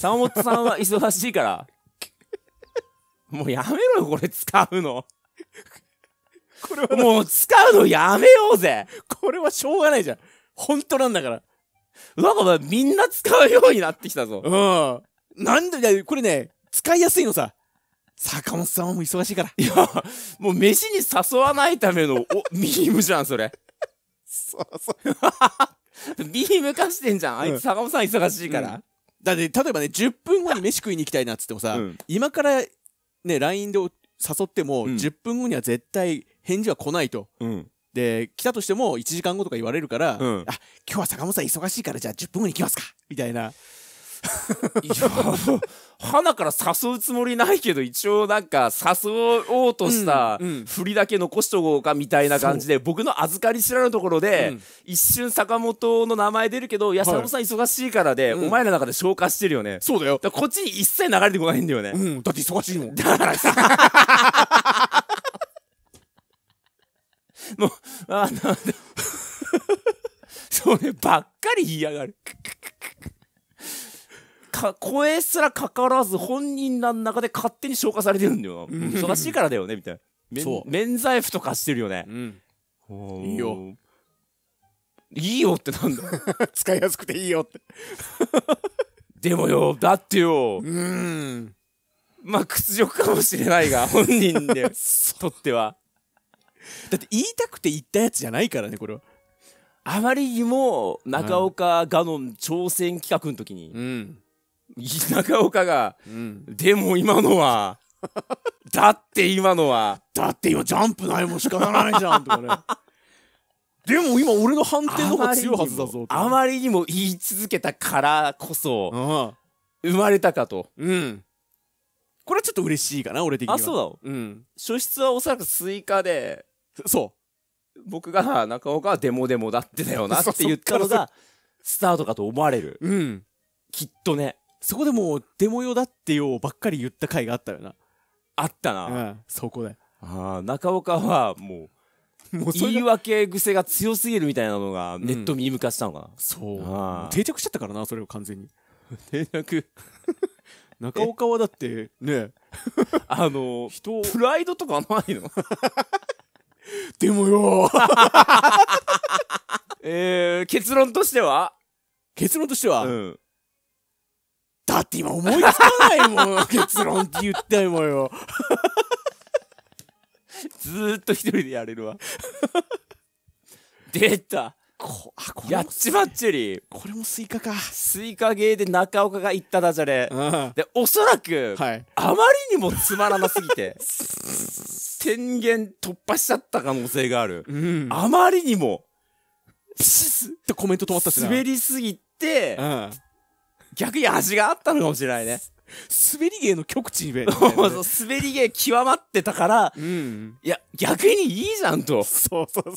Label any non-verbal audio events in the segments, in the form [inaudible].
坂本さんは忙しいから。[laughs] もうやめろよ、これ使うの。これはもう使うのやめようぜ。これはしょうがないじゃん。本当なんだから。なんかみんな使うようになってきたぞ。うん。なんで、これね、使いやすいのさ。坂本さんも忙しいから。いや、もう飯に誘わないための、お、ビ [laughs] ームじゃん、それ。そうそう。ビ [laughs] ーム化してんじゃん。あいつ坂本さん忙しいから。うんだって例えばね10分後に飯食いに行きたいなっつってもさ、うん、今からね LINE で誘っても、うん、10分後には絶対返事は来ないと、うん、で来たとしても1時間後とか言われるから、うん、あ今日は坂本さん忙しいからじゃあ10分後に行きますかみたいないや花から誘うつもりないけど一応なんか誘おうとした振りだけ残しとこうかみたいな感じで、僕の預かり知らぬところで、一瞬坂本の名前出るけど「いや坂本さん忙しいからで、お前の中で消化してるよね」そうだよこっちに一切流れてこないんだよね、うん、だって忙しいもんだからさもうあなんだそればっかり言いやがる声すらかからず本人らの中で勝手に消化されてるんだよ忙しいからだよねみたいな [laughs] そう免罪符とかしてるよね、うん、いいよいいよってなんだ [laughs] 使いやすくていいよって [laughs] でもよだってようんまあ屈辱かもしれないが本人でとってはだって言いたくて言ったやつじゃないからねこれはあまりにも中岡ガノン挑戦企画の時に、うん、中岡が、うん、でも今のはだって今のはだって今ジャンプないもんしかならないじゃんとかね [laughs] でも今俺の判定の方が強いはずだぞあまりにも言い続けたからこそ、うん、生まれたかとうんこれはちょっと嬉しいかな俺的にはあそうだうん初出はおそらくスイカでそう僕が中岡はデモデモだってだよなって言ったのが [laughs] スタートかと思われるうんきっとねそこでもうデモ用だってよばっかり言った回があったよなあったな、うん、そこでああ中岡はもう [laughs] もう言い訳癖が強すぎるみたいなのがネットに向かしたのかな、うん、そう定着しちゃったからなそれを完全に [laughs] 定着 [laughs] 中岡はだってねあの人プライドとかないのでもよえー、結論としては結論としては、うんだって今思いつかないもん結論って言ったもよ [laughs] ずっと一人でやれるわ出たこあこやっちまっちりこれもスイカかスイカゲーで中岡が言ったダジャレ、うん、でおそらく、はい、あまりにもつまらなすぎて天元 [laughs] 突破しちゃった可能性がある、うん、あまりにもピシッってコメント止まったし滑りすぎて、うん逆に味があったのかもしれないね。滑り芸の極地にべ、ね、[laughs] 滑り芸極まってたから、うん、いや逆にいいじゃんとそうそうそう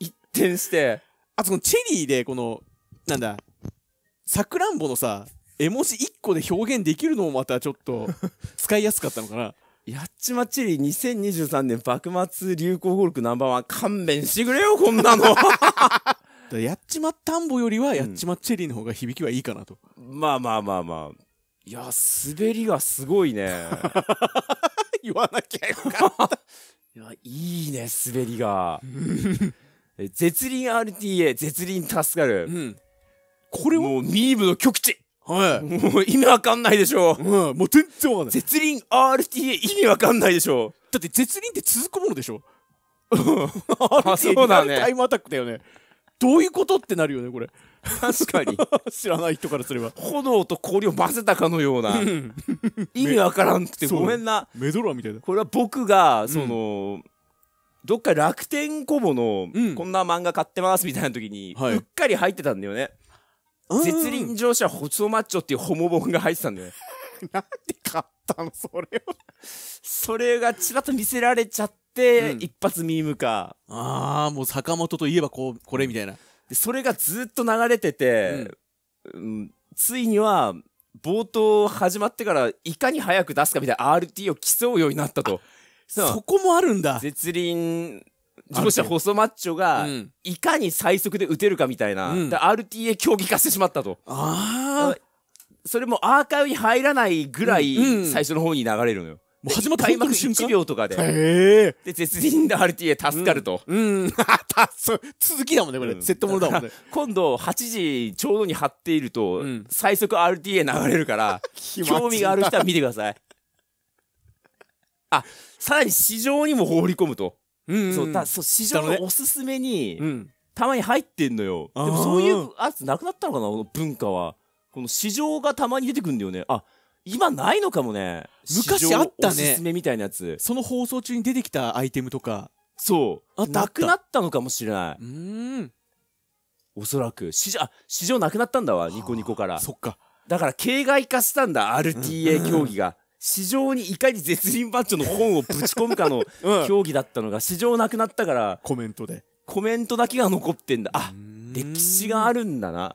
一転してあとこのチェリーでこのなんださくらんぼのさ絵文字1個で表現できるのもまたちょっと [laughs] 使いやすかったのかなやっちまチェリー2023年幕末流行語力ナンバーワン勘弁してくれよこんなの [laughs] やっちまったんぼよりはやっちまっチェリーの方が響きはいいかなと。まあまあまあまあ。いや、滑りがすごいね。[laughs] 言わなきゃよかった。[laughs] いや、いいね、滑りが。絶輪 RTA、絶輪助かる。うん、これはもうミーブの極致はい。もう意味わかんないでしょ。うん、もう全然わかんない。絶輪 RTA 意味わかんないでしょ。だって絶輪って続くものでしょ。[laughs] あ、そうだね。タイムアタックだよね。どういうことってなるよねこれ確かに [laughs] 知らない人からすれば炎と氷を混ぜたかのような [laughs] 意味わからんくてごめんなメドラみたいなこれは僕がその、どっか楽天コボの、こんな漫画買ってますみたいな時に、うっかり入ってたんだよね絶倫乗車細マッチョっていうホモ本が入ってたんだよね [laughs] なんで買ったのそれをそれがちらっと見せられちゃって、一発ミームか。ああ、もう坂本といえばこう、これみたいな。で、それがずっと流れてて、うん、ついには、冒頭始まってからいかに早く出すかみたいな RT を競うようになったと。そこもあるんだ。絶輪自動車細マッチョが、いかに最速で打てるかみたいな、うん、RTA 競技化してしまったと。ああ。それもアーカイブに入らないぐらい最初の方に流れるのよ。もう始まった開幕瞬間1秒とかで。で、絶倫の RTA 助かると。うん。うん、続きだもんね、これ。うん、セットものだもんね。今度、8時ちょうどに張っていると、うん、最速 RTA 流れるから、興味がある人は見てください。あ、さらに市場にも放り込むと。うん、うん、そう、だそう市場のおすすめに、たまに入ってんのよ。でもそういうやつなくなったのかな、文化は。この市場がたまに出てくるんだよね。あ、今ないのかもね昔あったねおすすめみたいなやつその放送中に出てきたアイテムとかそうあなくなったのかもしれないうんおそらく市場あ市場なくなったんだわニコニコからそっかだから形骸化したんだ RTA 競技が、市場にいかに絶倫番長の本をぶち込むかの [laughs] うん、競技だったのが市場なくなったからコメントでコメントだけが残ってんだあ歴史があるんだな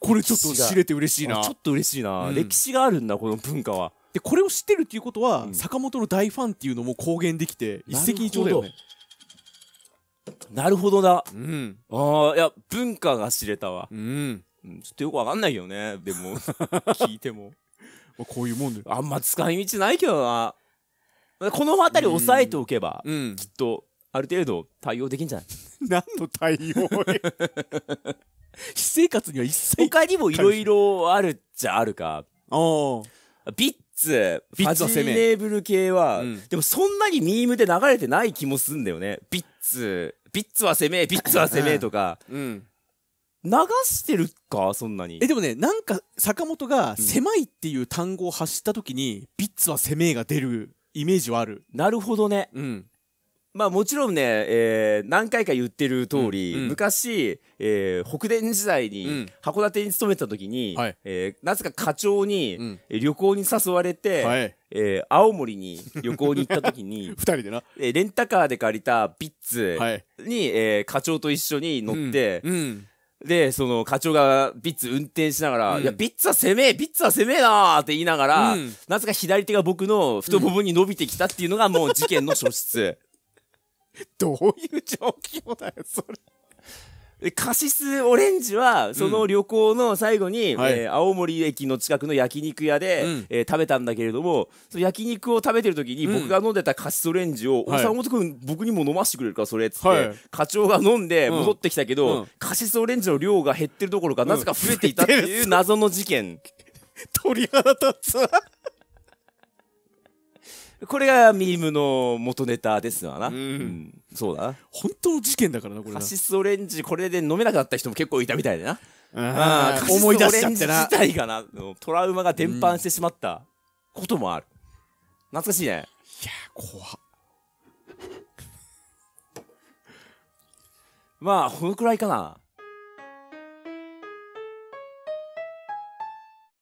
これちょっと知れて嬉しいなちょっと嬉しいな、うん、歴史があるんだこの文化はでこれを知ってるっていうことは、うん、坂本の大ファンっていうのも公言できて一石二鳥だよねなるほどな、うん、ああいや文化が知れたわ、うん、ちょっとよくわかんないよねでも [laughs] 聞いてもこういうもんであんま使い道ないけどなこの辺り押さえておけば、うん、きっとある程度対応できんじゃない [laughs] 何の対応 [laughs] 生活には一切他にもいろいろあるっちゃあるか。おビッツ、ビッツは攻め。ーブル系は、うん、でもそんなにミームで流れてない気もすんだよね。ビッツ、ビッツは攻め、ビッツは攻めとか。[laughs] うん。流してるかそんなにえでもねなんか坂本が「狭い」っていう単語を発した時に、うん、ビッツは攻めが出るイメージはあるなるほどねうんまあもちろんね、えー、何回か言ってる通り、うんうん、昔、えー、北電時代に函館に勤めた時に、うん、えー、なぜか課長に、旅行に誘われて、はい、えー、青森に旅行に行った時に、[laughs] 二人でな、えー、レンタカーで借りたビッツに、はい、えー、課長と一緒に乗って、うん、うんで、その課長がビッツ運転しながら、うん、いや、ビッツは攻めえビッツは攻めえなーって言いながら、うん、なぜか左手が僕の太ももに伸びてきたっていうのがもう事件の初出。[laughs] [laughs] どういう状況だよ、それ。カシスオレンジは、その旅行の最後に、うんえー、青森駅の近くの焼肉屋で、うん、えー、食べたんだけれども、その焼肉を食べてる時に、僕が飲んでたカシスオレンジを、うん、おさん君、僕にも飲ませてくれるから、それっつって、はい、課長が飲んで戻ってきたけど、うん、カシスオレンジの量が減ってるどころか、なぜか増えていたっていう謎の事件。[laughs] 鳥肌立つこれがミームの元ネタですわな、うん、うん、そうだな本当の事件だからなこれカシスオレンジこれで飲めなくなった人も結構いたみたいでなああ思い出しちゃってな自体がなトラウマが伝播してしまったこともある、懐かしいねいや怖っまあこのくらいかな